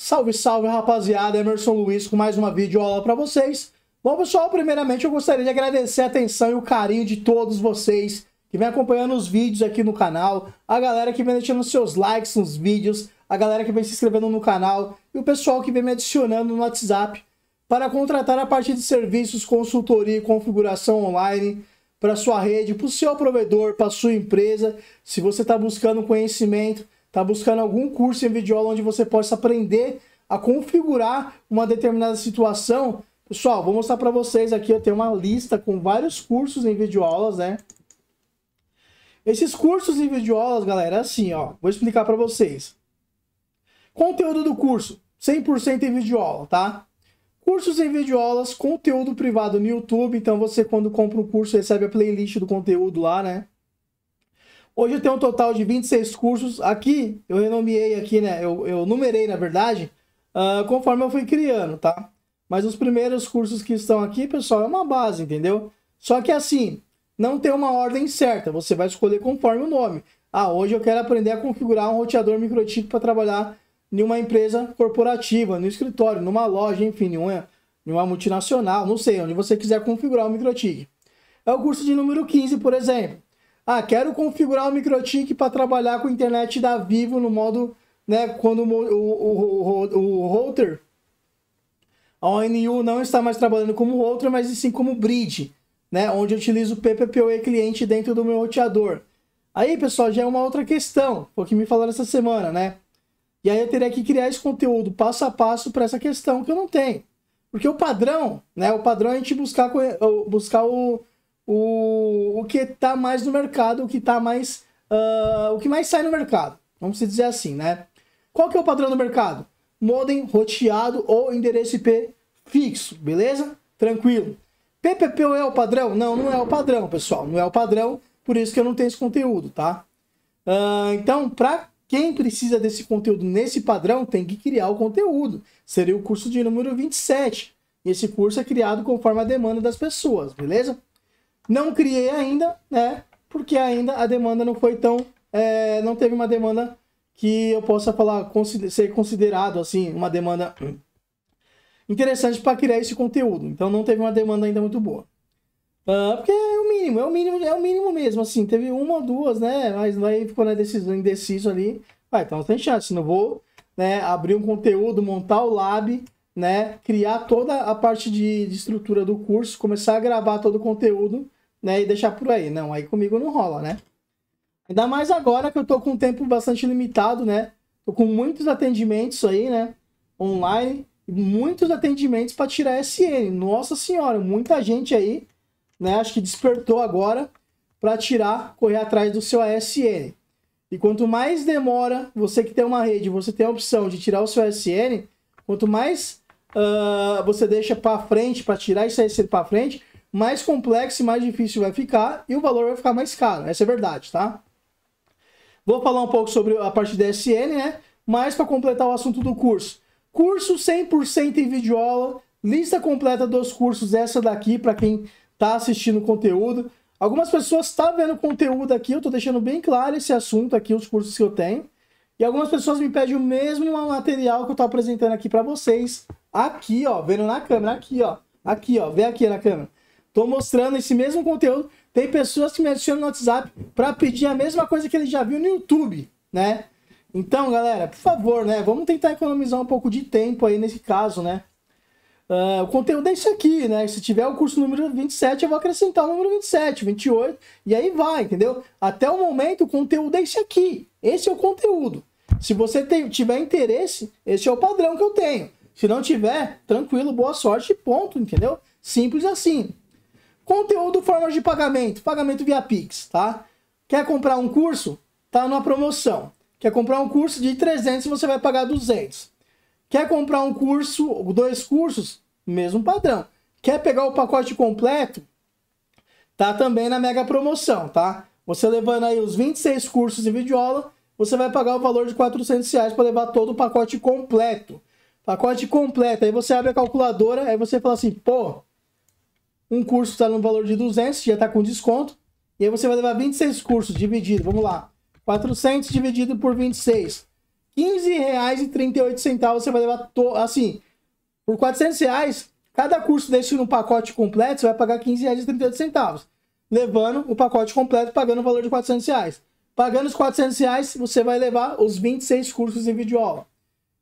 Salve, salve, rapaziada! Emerson Luiz com mais uma vídeo aula para vocês. Bom, pessoal, primeiramente eu gostaria de agradecer a atenção e o carinho de todos vocês que vem acompanhando os vídeos aqui no canal, a galera que vem deixando seus likes nos vídeos, a galera que vem se inscrevendo no canal e o pessoal que vem me adicionando no WhatsApp para contratar a parte de serviços, consultoria e configuração online para sua rede, para o seu provedor, para sua empresa. Se você está buscando conhecimento, Tá buscando algum curso em videoaula onde você possa aprender a configurar uma determinada situação. Pessoal, vou mostrar para vocês aqui, eu tenho uma lista com vários cursos em videoaulas, né? Esses cursos em videoaulas, galera, é assim, ó, vou explicar para vocês. Conteúdo do curso, 100% em videoaula, tá? Cursos em videoaulas, conteúdo privado no YouTube, então você quando compra um curso recebe a playlist do conteúdo lá, né? Hoje eu tenho um total de 26 cursos. Aqui, eu renomeei aqui, né? Eu, eu numerei, na verdade, uh, conforme eu fui criando, tá? Mas os primeiros cursos que estão aqui, pessoal, é uma base, entendeu? Só que assim, não tem uma ordem certa. Você vai escolher conforme o nome. Ah, hoje eu quero aprender a configurar um roteador microchip para trabalhar em uma empresa corporativa, no escritório, numa loja, enfim, em uma, em uma multinacional, não sei, onde você quiser configurar o microchip. É o curso de número 15, por exemplo. Ah, quero configurar o microchip para trabalhar com internet da Vivo no modo, né, quando o, o, o, o router, a ONU não está mais trabalhando como router, mas sim como bridge, né, onde eu utilizo o PPPoE cliente dentro do meu roteador. Aí, pessoal, já é uma outra questão, o que me falaram essa semana, né? E aí eu teria que criar esse conteúdo passo a passo para essa questão que eu não tenho. Porque o padrão, né? O padrão é a gente buscar, buscar o, o, o que está mais no mercado, o que tá mais. Uh, o que mais sai no mercado. Vamos dizer assim, né? Qual que é o padrão do mercado? Modem roteado ou endereço IP fixo, beleza? Tranquilo. PPP é o padrão? Não, não é o padrão, pessoal. Não é o padrão, por isso que eu não tenho esse conteúdo, tá? Uh, então, para quem precisa desse conteúdo nesse padrão, tem que criar o conteúdo. Seria o curso de número 27. E esse curso é criado conforme a demanda das pessoas, beleza? Não criei ainda, né? Porque ainda a demanda não foi tão. É, não teve uma demanda que eu possa falar consider ser considerado assim uma demanda interessante para criar esse conteúdo. Então não teve uma demanda ainda muito boa. Uh, porque é o mínimo, é o mínimo, é o mínimo mesmo, assim, teve uma ou duas, né, mas aí ficou na né, indeciso ali, vai, ah, então tem chance, não vou, né, abrir um conteúdo, montar o lab, né, criar toda a parte de, de estrutura do curso, começar a gravar todo o conteúdo, né? E deixar por aí. Não, aí comigo não rola, né? Ainda mais agora que eu tô com um tempo bastante limitado, né? Tô com muitos atendimentos aí, né? Online, muitos atendimentos para tirar SN. Nossa senhora, muita gente aí, né? Acho que despertou agora para tirar, correr atrás do seu ASN. E quanto mais demora você que tem uma rede, você tem a opção de tirar o seu SN, quanto mais uh, você deixa para frente, para tirar esse SN para frente, mais complexo e mais difícil vai ficar e o valor vai ficar mais caro. Essa é a verdade, tá? Vou falar um pouco sobre a parte da SN, né? Mas para completar o assunto do curso. Curso 100% em videoaula, lista completa dos cursos, essa daqui para quem está assistindo o conteúdo. Algumas pessoas estão tá vendo conteúdo aqui, eu estou deixando bem claro esse assunto aqui, os cursos que eu tenho. E algumas pessoas me pedem o mesmo material que eu estou apresentando aqui para vocês. Aqui, ó, vendo na câmera, aqui, ó. Aqui, ó, vê aqui na câmera. Tô mostrando esse mesmo conteúdo. Tem pessoas que me adicionam no WhatsApp para pedir a mesma coisa que ele já viu no YouTube, né? Então, galera, por favor, né? Vamos tentar economizar um pouco de tempo aí nesse caso, né? Uh, o conteúdo é isso aqui, né? Se tiver o curso número 27, eu vou acrescentar o número 27, 28, e aí vai, entendeu? Até o momento, o conteúdo é esse aqui. Esse é o conteúdo. Se você tem, tiver interesse, esse é o padrão que eu tenho. Se não tiver, tranquilo, boa sorte, ponto, entendeu? Simples assim. Conteúdo, formas de pagamento, pagamento via Pix, tá? Quer comprar um curso? Tá na promoção. Quer comprar um curso de 300, você vai pagar 200. Quer comprar um curso, dois cursos? Mesmo padrão. Quer pegar o pacote completo? Tá também na mega promoção, tá? Você levando aí os 26 cursos de videoaula, você vai pagar o valor de 400 reais para levar todo o pacote completo. Pacote completo. Aí você abre a calculadora, aí você fala assim, pô, um curso está no valor de 200, já está com desconto. E aí você vai levar 26 cursos dividido, vamos lá, 400 dividido por 26. R$ centavos você vai levar, to... assim, por 400 reais, cada curso desse no pacote completo, você vai pagar R$ centavos Levando o pacote completo, pagando o valor de R$ 400 reais. Pagando os 400 reais, você vai levar os 26 cursos em videoaula.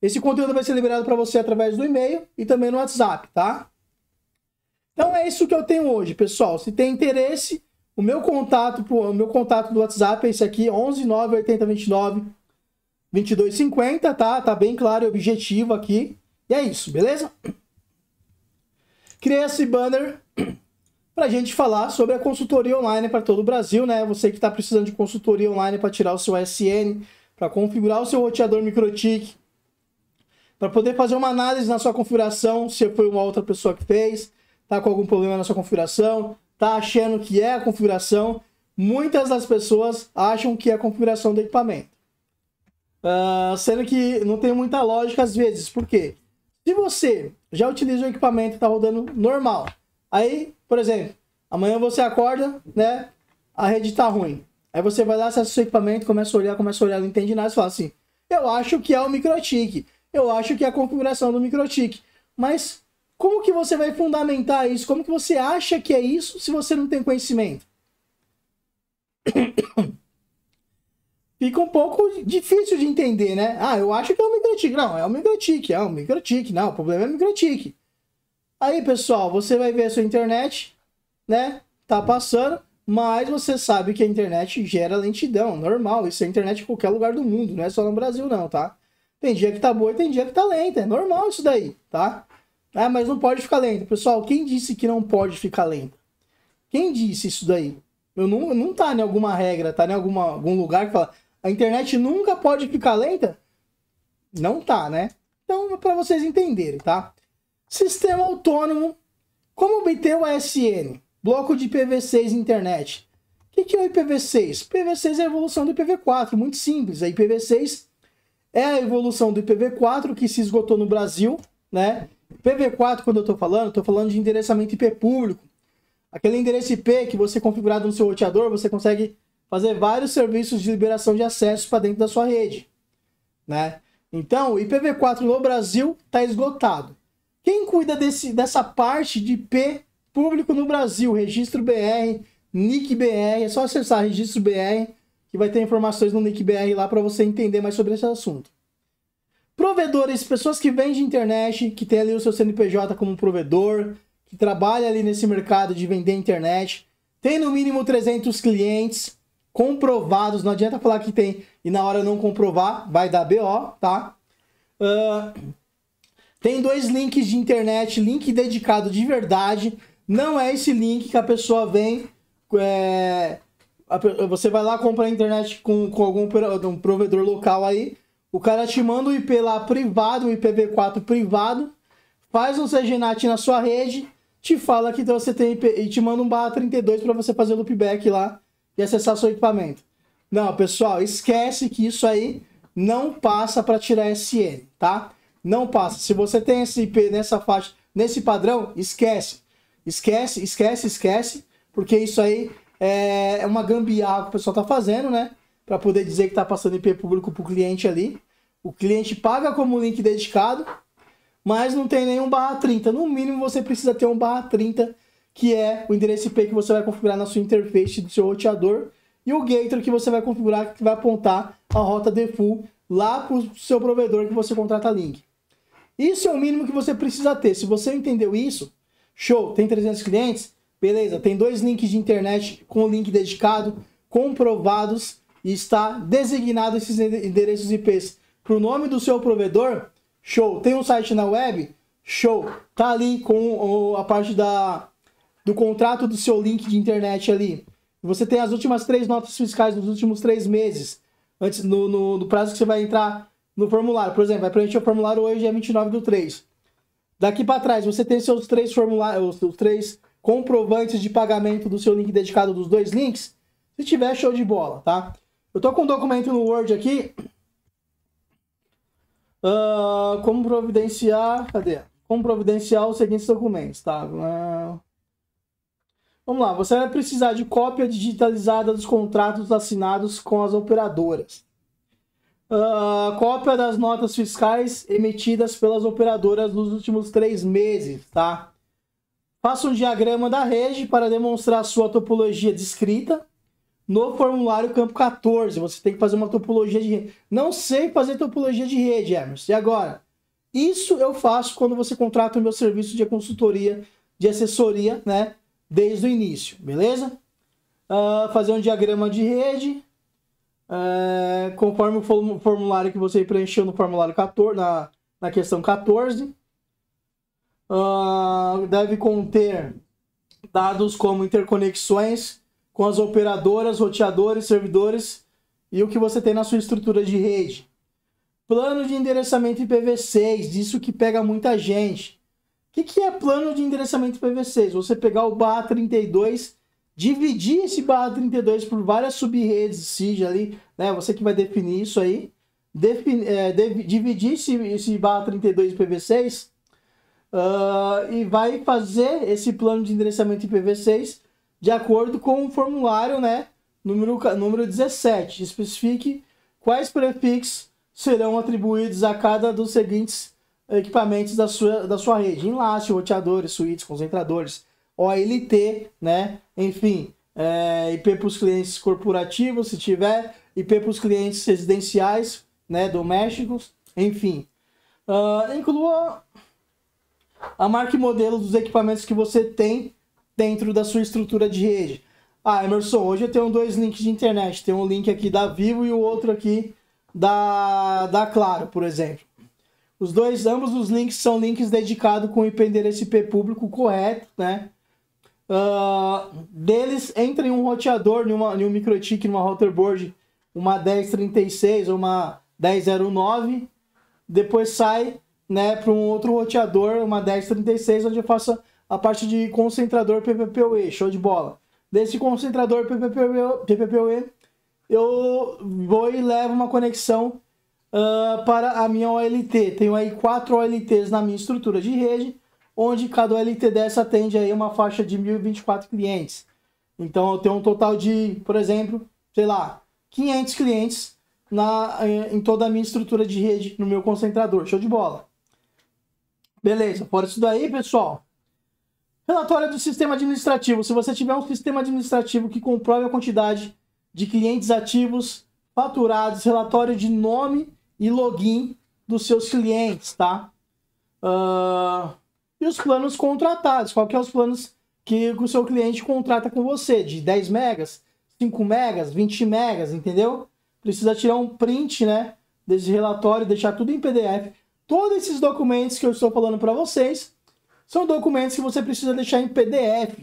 Esse conteúdo vai ser liberado para você através do e-mail e também no WhatsApp, tá? Então é isso que eu tenho hoje, pessoal. Se tem interesse, o meu contato, o meu contato do WhatsApp é esse aqui, 11 9 80 29 22 tá? Tá bem claro e objetivo aqui. E é isso, beleza? Criei esse banner para a gente falar sobre a consultoria online para todo o Brasil, né? Você que está precisando de consultoria online para tirar o seu SN, para configurar o seu roteador MikroTik, para poder fazer uma análise na sua configuração, se foi uma outra pessoa que fez, tá com algum problema na sua configuração, tá achando que é a configuração. Muitas das pessoas acham que é a configuração do equipamento. Uh, sendo que não tem muita lógica às vezes, por quê? Se você já utiliza o equipamento e está rodando normal, aí, por exemplo, amanhã você acorda, né? A rede está ruim. Aí você vai lá, acessa o seu equipamento, começa a olhar, começa a olhar, não entende nada e fala assim: eu acho que é o MicroTik, eu acho que é a configuração do MicroTik, mas como que você vai fundamentar isso? Como que você acha que é isso se você não tem conhecimento? Fica um pouco difícil de entender, né? Ah, eu acho que é um microtique. Não, é um microtique, é um microtique. Não, o problema é o Aí, pessoal, você vai ver a sua internet, né? Tá passando, mas você sabe que a internet gera lentidão, normal. Isso é internet em qualquer lugar do mundo, não é só no Brasil, não, tá? Tem dia que tá boa e tem dia que tá lenta, é normal isso daí, tá? Ah, mas não pode ficar lenta. Pessoal, quem disse que não pode ficar lenta? Quem disse isso daí? Eu não, não tá em alguma regra, tá em alguma, algum lugar que fala a internet nunca pode ficar lenta? Não tá, né? Então, é para vocês entenderem, tá? Sistema autônomo. Como obter o ASN? Bloco de IPv6 internet. O que, que é o IPv6? IPv6 é a evolução do IPv4, muito simples. A IPv6 é a evolução do IPv4 que se esgotou no Brasil, né? PV4, quando eu estou falando, estou falando de endereçamento IP público. Aquele endereço IP que você configurado no seu roteador, você consegue fazer vários serviços de liberação de acesso para dentro da sua rede. Né? Então, o IPv4 no Brasil está esgotado. Quem cuida desse, dessa parte de IP público no Brasil? Registro BR, NIC BR, é só acessar Registro BR, que vai ter informações no NIC BR lá para você entender mais sobre esse assunto. Provedores, pessoas que vendem internet, que tem ali o seu CNPJ como provedor, que trabalha ali nesse mercado de vender internet, tem no mínimo 300 clientes comprovados, não adianta falar que tem e na hora não comprovar, vai dar BO, tá? Uh, tem dois links de internet, link dedicado de verdade, não é esse link que a pessoa vem. É, a, você vai lá comprar internet com, com algum um provedor local aí, o cara te manda o IP lá privado, o IPv4 privado, faz um CGNAT na sua rede, te fala que então você tem IP e te manda um barra 32 para você fazer loopback lá e acessar seu equipamento. Não, pessoal, esquece que isso aí não passa para tirar SN, tá? Não passa. Se você tem esse IP nessa faixa, nesse padrão, esquece. Esquece, esquece, esquece, porque isso aí é, é uma gambiarra que o pessoal tá fazendo, né? Para poder dizer que tá passando IP público pro cliente ali. O cliente paga como link dedicado, mas não tem nenhum barra 30. No mínimo, você precisa ter um barra 30, que é o endereço IP que você vai configurar na sua interface do seu roteador, e o gateway que você vai configurar, que vai apontar a rota default lá para o seu provedor que você contrata link. Isso é o mínimo que você precisa ter. Se você entendeu isso, show, tem 300 clientes, beleza, tem dois links de internet com link dedicado, comprovados, e está designado esses endereços IPs para o nome do seu provedor, show. Tem um site na web, show. Tá ali com a parte da, do contrato do seu link de internet ali. Você tem as últimas três notas fiscais dos últimos três meses, antes no, no, no prazo que você vai entrar no formulário. Por exemplo, vai preencher o formulário hoje, é 29 do 3. Daqui para trás, você tem seus três formulários, os três comprovantes de pagamento do seu link dedicado dos dois links. Se tiver, show de bola, tá? Eu tô com um documento no Word aqui Uh, como providenciar. Cadê? Como providenciar os seguintes documentos, tá? Uh, vamos lá, você vai precisar de cópia digitalizada dos contratos assinados com as operadoras. Uh, cópia das notas fiscais emitidas pelas operadoras nos últimos três meses, tá? Faça um diagrama da rede para demonstrar sua topologia descrita no formulário campo 14, você tem que fazer uma topologia de rede. Não sei fazer topologia de rede, Emerson. E agora? Isso eu faço quando você contrata o meu serviço de consultoria, de assessoria, né? Desde o início, beleza? Uh, fazer um diagrama de rede, uh, conforme o formulário que você preencheu no formulário 14, na, na questão 14. Uh, ah, deve conter dados como interconexões, com as operadoras, roteadores, servidores e o que você tem na sua estrutura de rede. Plano de endereçamento IPv6, disso que pega muita gente. O que, que é plano de endereçamento IPv6? Você pegar o barra 32, dividir esse barra 32 por várias subredes SIG ali, né? Você que vai definir isso aí. Defin, é, de, dividir esse, esse barra 32 IPv6 uh, e vai fazer esse plano de endereçamento IPv6 de acordo com o formulário né, número, número 17. Especifique quais prefixos serão atribuídos a cada dos seguintes equipamentos da sua, da sua rede: enlace, roteadores, suítes, concentradores, OLT, né? enfim, é, eh, IP para os clientes corporativos, se tiver, IP para os clientes residenciais, né? domésticos, enfim. Uh, inclua a marca e modelo dos equipamentos que você tem dentro da sua estrutura de rede. Ah, Emerson, hoje eu tenho dois links de internet. Tem um link aqui da Vivo e o outro aqui da, da Claro, por exemplo. Os dois, ambos os links são links dedicados com IP endereço IP público correto, né? Uh, deles entra em um roteador, em, uma, em um microtik, numa routerboard, uma 1036 ou uma 1009. Depois sai né, para um outro roteador, uma 1036, onde eu faço a parte de concentrador PPPoE, show de bola. Desse concentrador PPPoE, eu vou e levo uma conexão uh, para a minha OLT. Tenho aí quatro OLTs na minha estrutura de rede, onde cada OLT dessa atende aí uma faixa de 1.024 clientes. Então eu tenho um total de, por exemplo, sei lá, 500 clientes na, eh, em toda a minha estrutura de rede, no meu concentrador. Show de bola. Beleza, fora isso daí, pessoal, Relatório do sistema administrativo. Se você tiver um sistema administrativo que comprove a quantidade de clientes ativos faturados, relatório de nome e login dos seus clientes, tá? Uh, e os planos contratados. Qual que é os planos que o seu cliente contrata com você? De 10 megas, 5 megas, 20 megas, entendeu? Precisa tirar um print, né? Desse relatório, deixar tudo em PDF. Todos esses documentos que eu estou falando para vocês são documentos que você precisa deixar em PDF.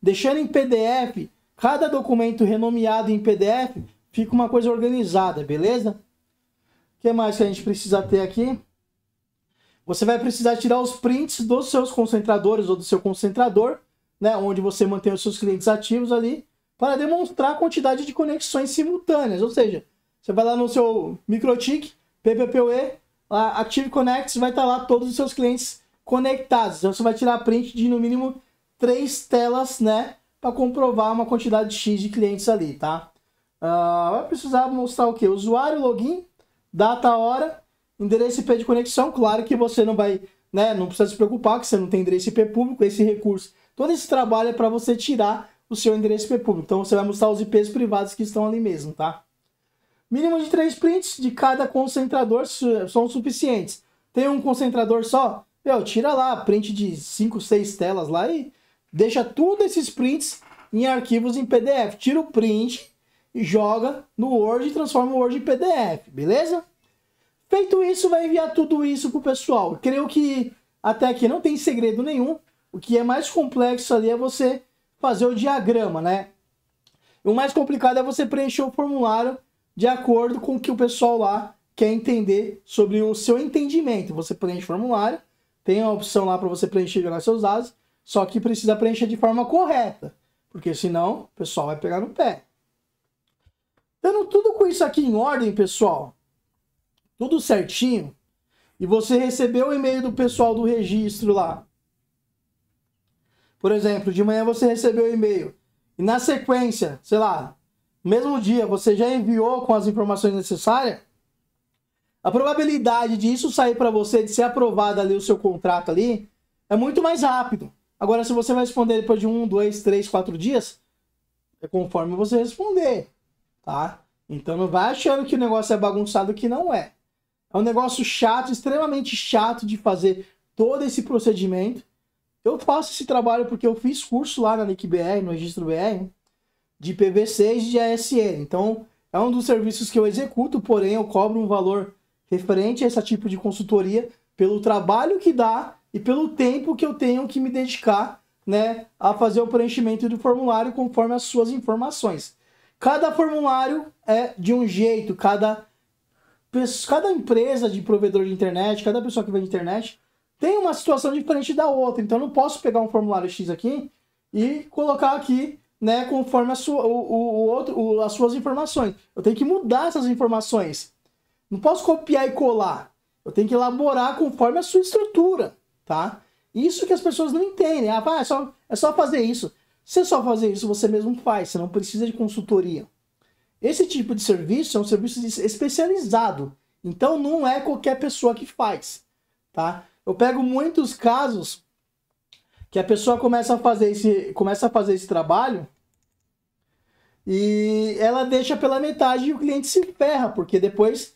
Deixando em PDF, cada documento renomeado em PDF fica uma coisa organizada, beleza? O que mais que a gente precisa ter aqui? Você vai precisar tirar os prints dos seus concentradores ou do seu concentrador, né, onde você mantém os seus clientes ativos ali, para demonstrar a quantidade de conexões simultâneas. Ou seja, você vai lá no seu MikroTik, PPPoE, lá, Active Connects, vai estar lá todos os seus clientes conectados. Então você vai tirar print de no mínimo três telas, né? Para comprovar uma quantidade X de clientes ali, tá? Uh, vai precisar mostrar o que? Usuário, login, data, hora, endereço IP de conexão. Claro que você não vai, né? Não precisa se preocupar que você não tem endereço IP público. Esse recurso, todo esse trabalho é para você tirar o seu endereço IP público. Então você vai mostrar os IPs privados que estão ali mesmo, tá? Mínimo de três prints de cada concentrador são suficientes. Tem um concentrador só? Meu, tira lá, print de 5, 6 telas lá e deixa tudo esses prints em arquivos em PDF. Tira o print, e joga no Word e transforma o Word em PDF, beleza? Feito isso, vai enviar tudo isso pro pessoal. Creio que até aqui não tem segredo nenhum. O que é mais complexo ali é você fazer o diagrama, né? O mais complicado é você preencher o formulário de acordo com o que o pessoal lá quer entender sobre o seu entendimento. Você preenche o formulário tem a opção lá para você preencher lá seus dados, só que precisa preencher de forma correta, porque senão o pessoal vai pegar no pé. Dando tudo com isso aqui em ordem, pessoal, tudo certinho, e você recebeu o e-mail do pessoal do registro lá. Por exemplo, de manhã você recebeu o e-mail e na sequência, sei lá, mesmo dia você já enviou com as informações necessárias, a probabilidade de isso sair para você, de ser aprovado ali o seu contrato ali, é muito mais rápido. Agora, se você vai responder depois de um, dois, três, quatro dias, é conforme você responder, tá? Então não vai achando que o negócio é bagunçado que não é. É um negócio chato, extremamente chato de fazer todo esse procedimento. Eu faço esse trabalho porque eu fiz curso lá na NICBR, no Registro BR, de PVC e de ASN. Então, é um dos serviços que eu executo, porém eu cobro um valor referente a esse tipo de consultoria, pelo trabalho que dá e pelo tempo que eu tenho que me dedicar né, a fazer o preenchimento do formulário conforme as suas informações. Cada formulário é de um jeito, cada, cada empresa de provedor de internet, cada pessoa que vende internet, tem uma situação diferente da outra. Então, eu não posso pegar um formulário X aqui e colocar aqui né, conforme a sua, o, o, o outro, o, as suas informações. Eu tenho que mudar essas informações. Não posso copiar e colar. Eu tenho que elaborar conforme a sua estrutura, tá? Isso que as pessoas não entendem. Ah, é só, é só fazer isso. Se é só fazer isso, você mesmo faz. Você não precisa de consultoria. Esse tipo de serviço é um serviço especializado. Então não é qualquer pessoa que faz, tá? Eu pego muitos casos que a pessoa começa a fazer esse, começa a fazer esse trabalho e ela deixa pela metade e o cliente se ferra, porque depois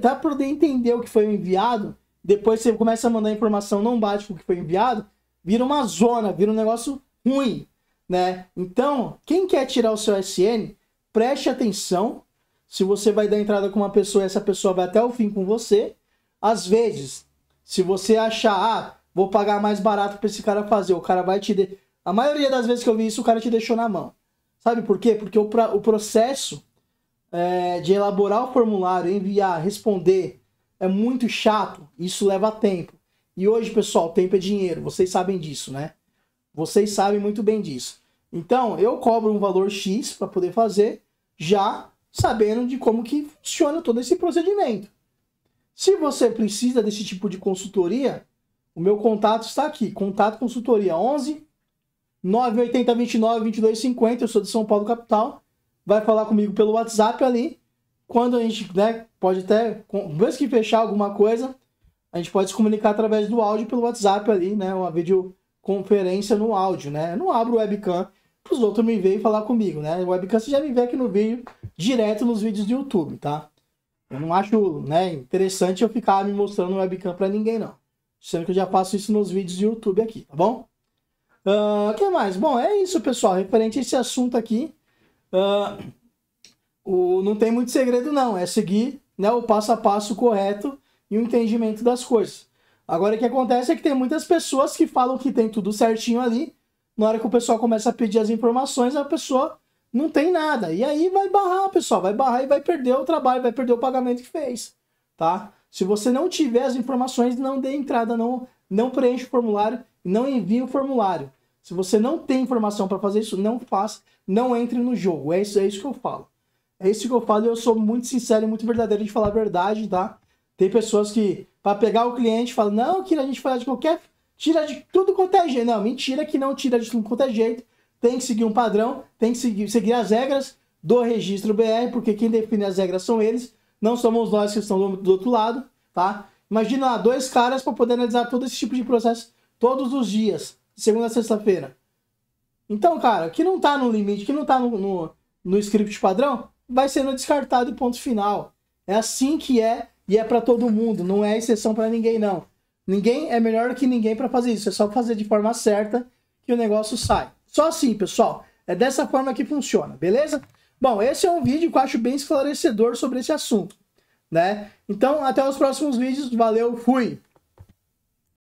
para poder entender o que foi enviado, depois você começa a mandar informação não bate com o que foi enviado, vira uma zona, vira um negócio ruim, né? Então, quem quer tirar o seu SN, preste atenção. Se você vai dar entrada com uma pessoa, essa pessoa vai até o fim com você. Às vezes, se você achar, ah, vou pagar mais barato para esse cara fazer, o cara vai te de... A maioria das vezes que eu vi isso, o cara te deixou na mão. Sabe por quê? Porque o, pra... o processo é, de elaborar o formulário, enviar, responder, é muito chato. Isso leva tempo. E hoje, pessoal, tempo é dinheiro. Vocês sabem disso, né? Vocês sabem muito bem disso. Então, eu cobro um valor X para poder fazer, já sabendo de como que funciona todo esse procedimento. Se você precisa desse tipo de consultoria, o meu contato está aqui, contato consultoria 11 980 29 22 50. eu sou de São Paulo capital vai falar comigo pelo WhatsApp ali. Quando a gente, né, pode até, mesmo que fechar alguma coisa, a gente pode se comunicar através do áudio pelo WhatsApp ali, né? Uma videoconferência no áudio, né? Eu não abro webcam para os outros me verem e falar comigo, né? Webcam você já me vê aqui no vídeo, direto nos vídeos do YouTube, tá? Eu não acho né, interessante eu ficar me mostrando webcam para ninguém, não. Sendo que eu já faço isso nos vídeos do YouTube aqui, tá bom? O uh, que mais? Bom, é isso, pessoal. Referente a esse assunto aqui, Uh, o, não tem muito segredo, não. É seguir né, o passo a passo correto e o entendimento das coisas. Agora, o que acontece é que tem muitas pessoas que falam que tem tudo certinho ali. Na hora que o pessoal começa a pedir as informações, a pessoa não tem nada. E aí vai barrar, pessoal. Vai barrar e vai perder o trabalho, vai perder o pagamento que fez. Tá? Se você não tiver as informações, não dê entrada, não, não preenche o formulário, não envie o formulário. Se você não tem informação para fazer isso, não faça, não entre no jogo. É isso, é isso que eu falo. É isso que eu falo e eu sou muito sincero e muito verdadeiro de falar a verdade, tá? Tem pessoas que, para pegar o cliente, falam, não, que a gente fala de qualquer. Tira de tudo quanto é jeito. Não, mentira que não tira de tudo quanto é jeito. Tem que seguir um padrão, tem que seguir, seguir as regras do registro BR, porque quem define as regras são eles, não somos nós que estamos do outro lado, tá? Imagina lá, dois caras para poder analisar todo esse tipo de processo todos os dias segunda a sexta-feira. Então, cara, que não tá no limite, que não tá no, no, no script padrão, vai sendo descartado e ponto final. É assim que é e é para todo mundo, não é exceção para ninguém não. Ninguém é melhor que ninguém para fazer isso, é só fazer de forma certa que o negócio sai. Só assim, pessoal. É dessa forma que funciona, beleza? Bom, esse é um vídeo que eu acho bem esclarecedor sobre esse assunto, né? Então, até os próximos vídeos. Valeu, fui!